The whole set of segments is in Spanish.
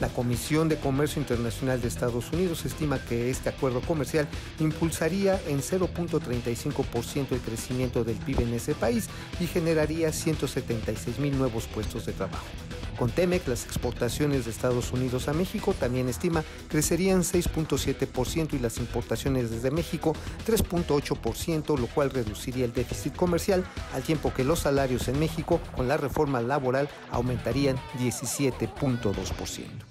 La Comisión de Comercio Internacional de Estados Unidos estima que este acuerdo comercial impulsaría en 0.35% el crecimiento del PIB en ese país y generaría 176 mil nuevos puestos de trabajo. Con TEMEC, las exportaciones de Estados Unidos a México también estima crecerían 6.7% y las importaciones desde México 3.8%, lo cual reduciría el déficit comercial, al tiempo que los salarios en México con la reforma laboral aumentarían 17.2%.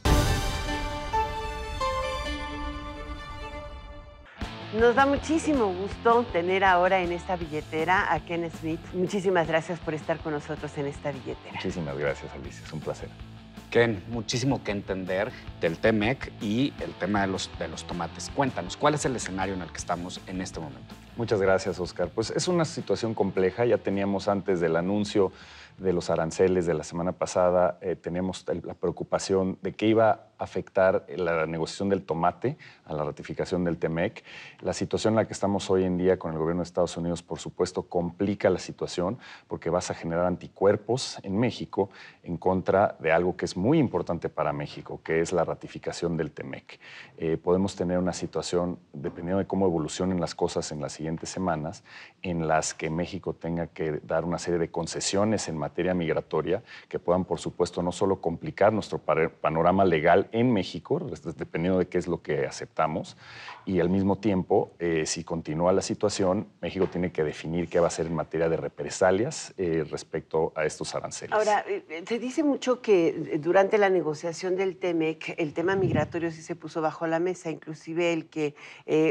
Nos da muchísimo gusto tener ahora en esta billetera a Ken Smith. Muchísimas gracias por estar con nosotros en esta billetera. Muchísimas gracias, Alicia. Es un placer. Ken, muchísimo que entender del TEMEC y el tema de los, de los tomates. Cuéntanos, ¿cuál es el escenario en el que estamos en este momento? Muchas gracias, Oscar. Pues es una situación compleja. Ya teníamos antes del anuncio de los aranceles de la semana pasada, eh, tenemos la preocupación de que iba a afectar la negociación del tomate a la ratificación del TEMEC. La situación en la que estamos hoy en día con el gobierno de Estados Unidos, por supuesto, complica la situación porque vas a generar anticuerpos en México en contra de algo que es muy importante para México, que es la ratificación del TEMEC. Eh, podemos tener una situación, dependiendo de cómo evolucionen las cosas en las siguientes semanas, en las que México tenga que dar una serie de concesiones en materia materia migratoria, que puedan, por supuesto, no solo complicar nuestro panorama legal en México, dependiendo de qué es lo que aceptamos, y al mismo tiempo, eh, si continúa la situación, México tiene que definir qué va a hacer en materia de represalias eh, respecto a estos aranceles. Ahora, eh, se dice mucho que durante la negociación del TEMEC, el tema migratorio sí se puso bajo la mesa, inclusive el que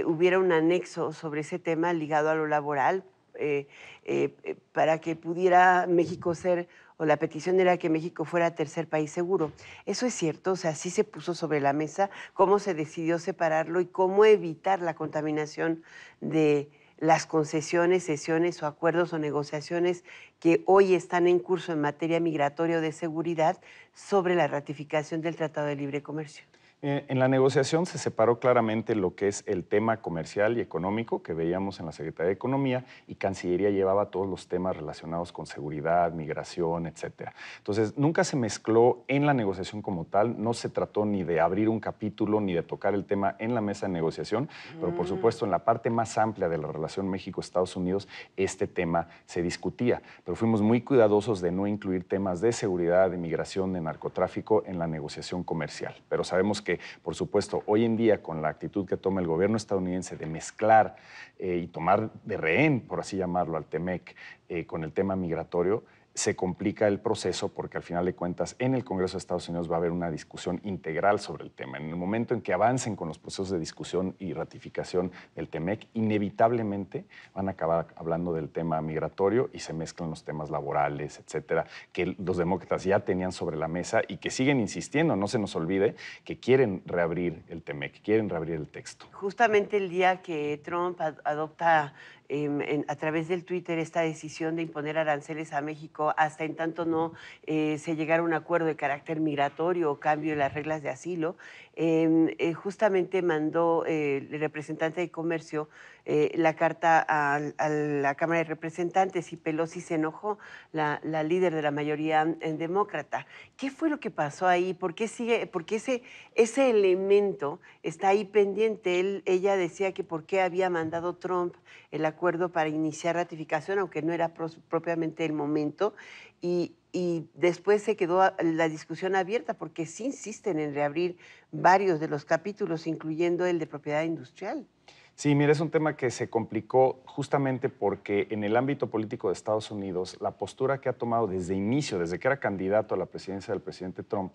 hubiera un anexo sobre ese tema ligado a lo laboral eh, eh, eh, para que pudiera México ser, o la petición era que México fuera tercer país seguro. Eso es cierto, o sea, sí se puso sobre la mesa cómo se decidió separarlo y cómo evitar la contaminación de las concesiones, sesiones o acuerdos o negociaciones que hoy están en curso en materia migratoria o de seguridad sobre la ratificación del Tratado de Libre Comercio. Eh, en la negociación se separó claramente lo que es el tema comercial y económico que veíamos en la Secretaría de Economía y Cancillería llevaba todos los temas relacionados con seguridad, migración, etcétera. Entonces, nunca se mezcló en la negociación como tal, no se trató ni de abrir un capítulo ni de tocar el tema en la mesa de negociación, pero por mm. supuesto en la parte más amplia de la relación México-Estados Unidos este tema se discutía, pero fuimos muy cuidadosos de no incluir temas de seguridad, de migración, de narcotráfico en la negociación comercial, pero sabemos que, por supuesto, hoy en día, con la actitud que toma el gobierno estadounidense de mezclar eh, y tomar de rehén, por así llamarlo, al TEMEC eh, con el tema migratorio, se complica el proceso porque al final de cuentas en el Congreso de Estados Unidos va a haber una discusión integral sobre el tema. En el momento en que avancen con los procesos de discusión y ratificación del TEMEC, inevitablemente van a acabar hablando del tema migratorio y se mezclan los temas laborales, etcétera, que los demócratas ya tenían sobre la mesa y que siguen insistiendo, no se nos olvide, que quieren reabrir el TEMEC, quieren reabrir el texto. Justamente el día que Trump adopta em, a través del Twitter esta decisión de imponer aranceles a México, hasta en tanto no eh, se llegara a un acuerdo de carácter migratorio o cambio en las reglas de asilo, Em, eh, justamente mandó eh, el representante de comercio eh, la carta a, la Cámara de Representantes y Pelosi se enojó, la, líder de la mayoría mm, demócrata. ¿Qué fue lo que pasó ahí? ¿Por qué sigue? Porque ese, ese elemento está ahí pendiente. ella decía que por qué había mandado Trump el acuerdo para iniciar ratificación, aunque no era propiamente el momento. Y, y después se quedó la discusión abierta porque sí insisten en reabrir varios de los capítulos, incluyendo el de propiedad industrial. Sí, mira, es un tema que se complicó justamente porque en el ámbito político de Estados Unidos, la postura que ha tomado desde inicio, desde que era candidato a la presidencia del presidente Trump,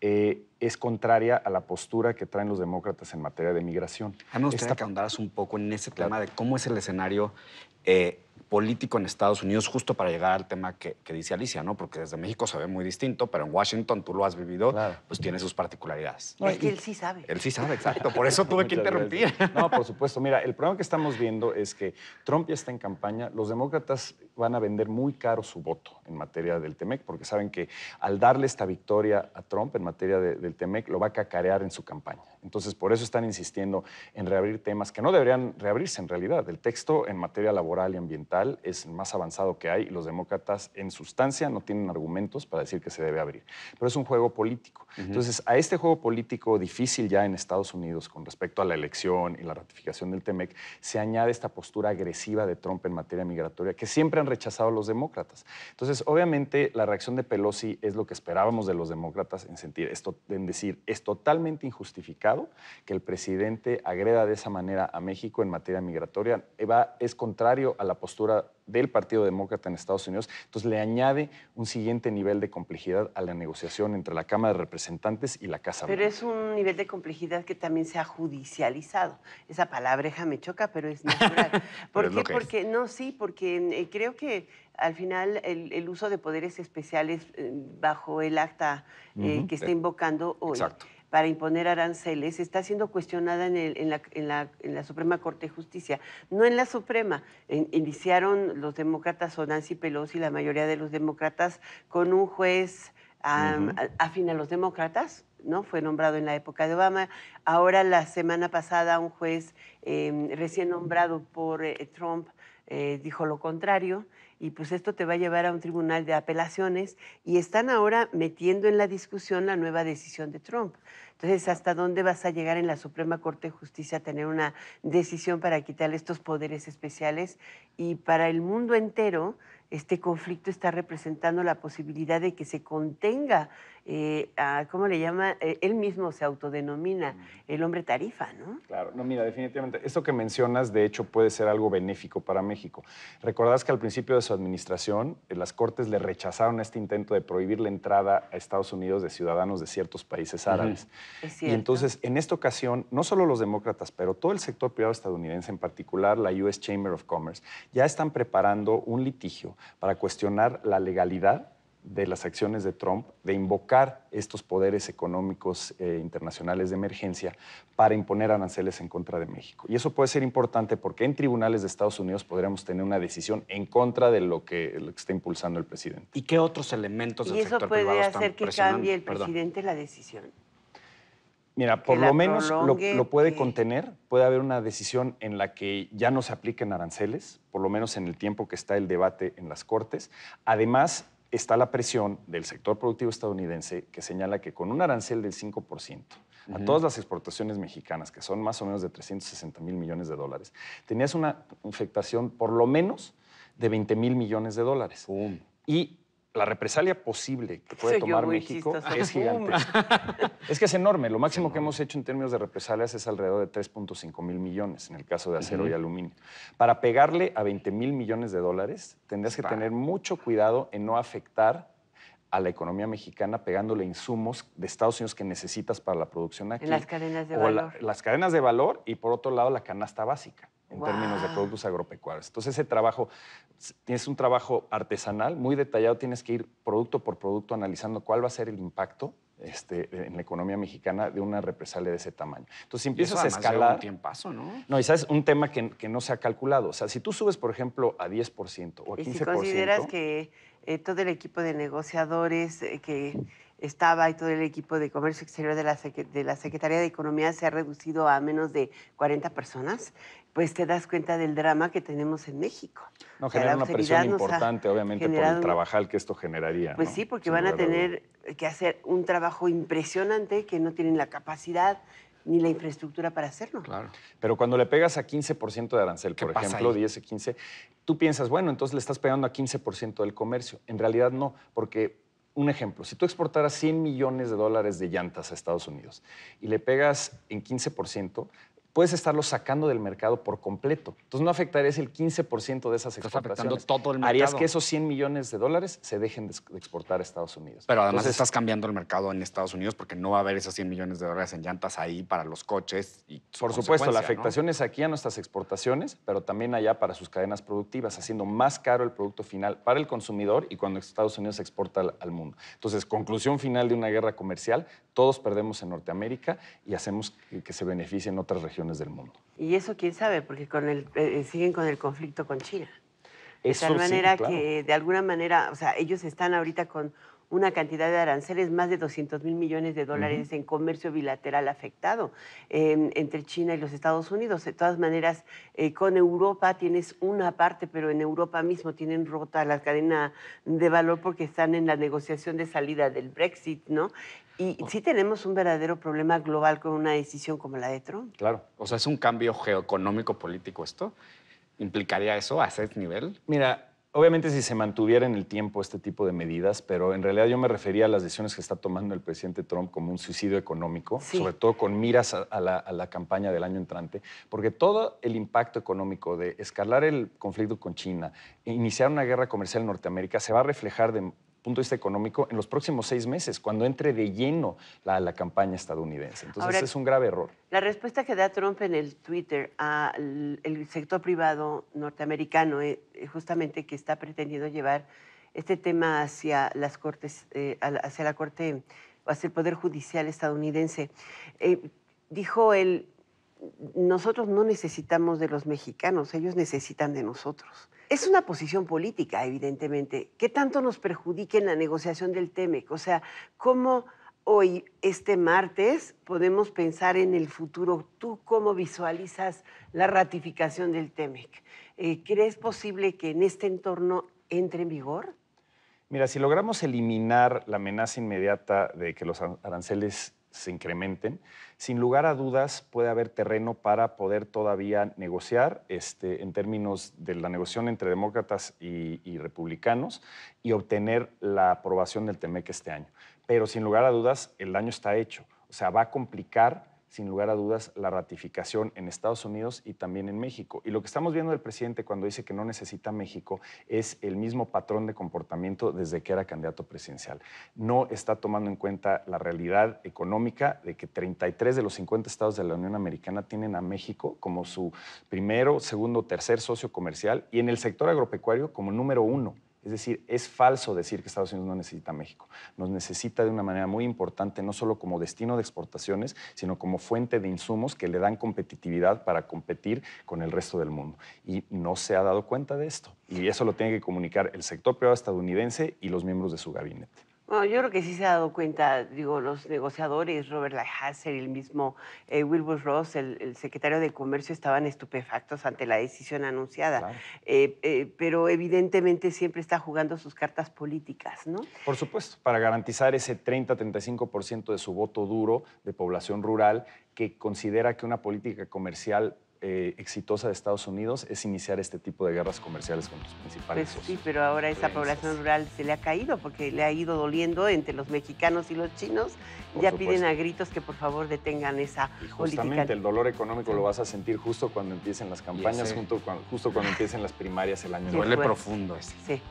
eh, es contraria a la postura que traen los demócratas en materia de migración. A me que un poco en ese tema de cómo es el escenario eh, político en Estados Unidos, justo para llegar al tema que, dice Alicia, ¿no? Porque desde México se ve muy distinto, pero en Washington tú lo has vivido, pues tiene sus particularidades. es que él sí sabe. Él sí sabe, exacto. Por eso tuve que interrumpir. No, por supuesto. Mira, el problema que estamos viendo es que Trump ya está en campaña, los demócratas van a vender muy caro su voto en materia del TEMEC, porque saben que al darle esta victoria a Trump en materia del TEMEC, lo va a cacarear en su campaña. Entonces, por eso están insistiendo en reabrir temas que no deberían reabrirse en realidad. El texto en materia laboral y ambiental es el más avanzado que hay y los demócratas en sustancia no tienen argumentos para decir que se debe abrir. Pero es un juego político. Entonces, a este juego político difícil ya en Estados Unidos con respecto a la elección y la ratificación del TEMEC, se añade esta postura agresiva de Trump en materia migratoria, que siempre han rechazado los demócratas. Entonces, obviamente, la reacción de Pelosi es lo que esperábamos de los demócratas en, sentir esto, en decir, es totalmente injustificado que el presidente agreda de esa manera a México en materia migratoria. Eva es contrario a la postura del Partido Demócrata en Estados Unidos. Entonces le añade un siguiente nivel de complejidad a la negociación entre la Cámara de Representantes y la Casa Blanca. Pero es un nivel de complejidad que también se ha judicializado. Esa palabra, me choca, pero es natural. ¿Por qué? porque, no, sí, porque eh, creo que que al final el, uso de poderes especiales eh, bajo el acta eh, que está eh, invocando hoy. para imponer aranceles está siendo cuestionada en, la, Suprema Corte de Justicia. No en la Suprema. iniciaron los demócratas o Nancy Pelosi, la mayoría de los demócratas, con un juez afín a los demócratas. ¿no? Fue nombrado en la época de Obama. Ahora, la semana pasada, un juez em, recién nombrado por Trump eh, dijo lo contrario y pues esto te va a llevar a un tribunal de apelaciones y están ahora metiendo en la discusión la nueva decisión de Trump. Entonces, ¿hasta dónde vas a llegar en la Suprema Corte de Justicia a tener una decisión para quitarle estos poderes especiales? Y para el mundo entero, este conflicto está representando la posibilidad de que se contenga, eh, ¿cómo le llama? Eh, él mismo se autodenomina el hombre tarifa, ¿no? Claro, no, mira, definitivamente, esto que mencionas, de hecho, puede ser algo benéfico para México. Recordás que al principio de su administración, eh, las Cortes le rechazaron este intento de prohibir la entrada a Estados Unidos de ciudadanos de ciertos países árabes. Y entonces, en esta ocasión, no solo los demócratas, pero todo el sector privado estadounidense, en particular la US Chamber of Commerce, ya están preparando un litigio para cuestionar la legalidad de las acciones de Trump de invocar estos poderes económicos eh, internacionales de emergencia para imponer aranceles en contra de México. Y eso puede ser importante porque en tribunales de Estados Unidos podríamos tener una decisión en contra de lo que, está impulsando el presidente. ¿Y qué otros elementos ¿Y eso puede hacer que cambie el presidente la decisión? Mira, por lo menos lo, puede contener. Puede haber una decisión en la que ya no se apliquen aranceles, por lo menos en el tiempo que está el debate en las Cortes. Además, está la presión del sector productivo estadounidense que señala que con un arancel del 5% a todas las exportaciones mexicanas, que son más o menos de 360 mil millones de dólares, tenías una afectación por lo menos de 20 mil millones de dólares la represalia posible que puede tomar México es gigante. es que es enorme. Lo máximo que hemos hecho en términos de represalias es alrededor de 3.5 mil millones en el caso de acero y aluminio. Para pegarle a 20 mil millones de dólares, tendrías que tener mucho cuidado en no afectar a la economía mexicana pegándole insumos de Estados Unidos que necesitas para la producción aquí. En las cadenas de valor. las cadenas de valor y por otro lado la canasta básica en términos de productos agropecuarios. Entonces ese trabajo, tienes un trabajo artesanal muy detallado, tienes que ir producto por producto analizando cuál va a ser el impacto este, en la economía mexicana de una represalia de ese tamaño. Entonces, empiezas a escalar. Un paso, ¿no? No, y sabes, un tema que, no se ha calculado. O sea, si tú subes, por ejemplo, a 10% o a 15%. si consideras que eh, todo el equipo de negociadores eh, que estaba y todo el equipo de comercio exterior de la, de la Secretaría de Economía se ha reducido a menos de 40 personas, pues te das cuenta del drama que tenemos en México. No, genera una presión importante, obviamente, por el trabajar que esto generaría. Pues sí, porque van a tener que hacer un trabajo impresionante que no tienen la capacidad ni la infraestructura para hacerlo. Claro. Pero cuando le pegas a 15% de arancel, por ejemplo, 10 15, tú piensas, bueno, entonces le estás pegando a 15% del comercio. En realidad no, porque un ejemplo, si tú exportaras 100 millones de dólares de llantas a Estados Unidos y le pegas en 15%, puedes estarlo sacando del mercado por completo. Entonces no afectarías el 15% de esas Estás exportaciones. Afectando todo el mercado. Harías que esos 100 millones de dólares se dejen de exportar a Estados Unidos. Pero además estás cambiando el mercado en Estados Unidos porque no va a haber esos 100 millones de dólares en llantas ahí para los coches. Y por supuesto, la afectación es aquí a nuestras exportaciones, pero también allá para sus cadenas productivas, haciendo más caro el producto final para el consumidor y cuando Estados Unidos exporta al mundo. Entonces, conclusión final de una guerra comercial, todos perdemos en Norteamérica y hacemos que, se beneficien otras regiones del mundo. Y eso quién sabe, porque con eh, eh, siguen con el conflicto con China. de tal manera que, de alguna manera, o sea, ellos están ahorita con una cantidad de aranceles, más de 200 mil millones de dólares en comercio bilateral afectado em, entre China y los Estados Unidos. De todas maneras, eh, con Europa tienes una parte, pero en Europa mismo tienen rota la cadena de valor porque están en la negociación de salida del Brexit, ¿no? Y oh. sí tenemos un verdadero problema global con una decisión como la de Trump. Claro, o sea, es un cambio geoeconómico político esto. ¿Implicaría eso a ese nivel? Mira, Obviamente si se mantuviera en el tiempo este tipo de medidas, pero en realidad yo me refería a las decisiones que está tomando el presidente Trump como un suicidio económico, sobre todo con miras a, la, campaña del año entrante, porque todo el impacto económico de escalar el conflicto con China, e iniciar una guerra comercial en Norteamérica, se va a reflejar de punto de vista económico en los próximos seis meses, cuando entre de lleno la, campaña estadounidense. Entonces es un grave error. La respuesta que da Trump en el Twitter al sector privado norteamericano es eh, justamente que está pretendiendo llevar este tema hacia las cortes, eh, hacia la corte, hacia el poder judicial estadounidense. Eh, dijo él, nosotros no necesitamos de los mexicanos, ellos necesitan de nosotros. Es una posición política, evidentemente. ¿Qué tanto nos perjudique en la negociación del TEMEC? O sea, ¿cómo hoy, este martes, podemos pensar en el futuro? ¿Tú cómo visualizas la ratificación del TEMEC? Eh, ¿Crees posible que en este entorno entre en vigor? Mira, si logramos eliminar la amenaza inmediata de que los aranceles se incrementen, sin lugar a dudas puede haber terreno para poder todavía negociar este, en términos de la negociación entre demócratas y, republicanos y obtener la aprobación del TEMEC este año. Pero sin lugar a dudas, el daño está hecho. O sea, va a complicar sin lugar a dudas, la ratificación en Estados Unidos y también en México. Y lo que estamos viendo del presidente cuando dice que no necesita México es el mismo patrón de comportamiento desde que era candidato presidencial. No está tomando en cuenta la realidad económica de que 33 de los 50 estados de la Unión Americana tienen a México como su primero, segundo, tercer socio comercial y en el sector agropecuario como número uno. Es decir, es falso decir que Estados Unidos no necesita México. Nos necesita de una manera muy importante, no solo como destino de exportaciones, sino como fuente de insumos que le dan competitividad para competir con el resto del mundo. Y no se ha dado cuenta de esto. Y eso lo tiene que comunicar el sector privado estadounidense y los miembros de su gabinete yo creo que sí se ha dado cuenta, digo, los negociadores, Robert Lighthizer y el mismo eh, Wilbur Ross, el, secretario de Comercio, estaban estupefactos ante la decisión anunciada. Eh, eh, pero evidentemente siempre está jugando sus cartas políticas, ¿no? Por supuesto, para garantizar ese 30-35% de su voto duro de población rural que considera que una política comercial eh, exitosa de Estados Unidos es iniciar este tipo de guerras comerciales con los principales. Pues sí, pero ahora esa población rural se le ha caído porque le ha ido doliendo entre los mexicanos y los chinos. ya piden a gritos que por favor detengan esa y Justamente el dolor económico lo vas a sentir justo cuando empiecen las campañas, justo cuando empiecen las primarias el año. Duele pues. profundo. Sí.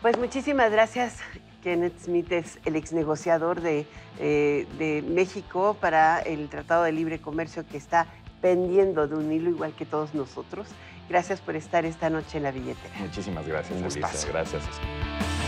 Pues muchísimas gracias. Kenneth Smith es el ex negociador eh, de México para el Tratado de Libre Comercio que está pendiendo de un hilo igual que todos nosotros. Gracias por estar esta noche en la billetera. Muchísimas gracias, muchas Gracias.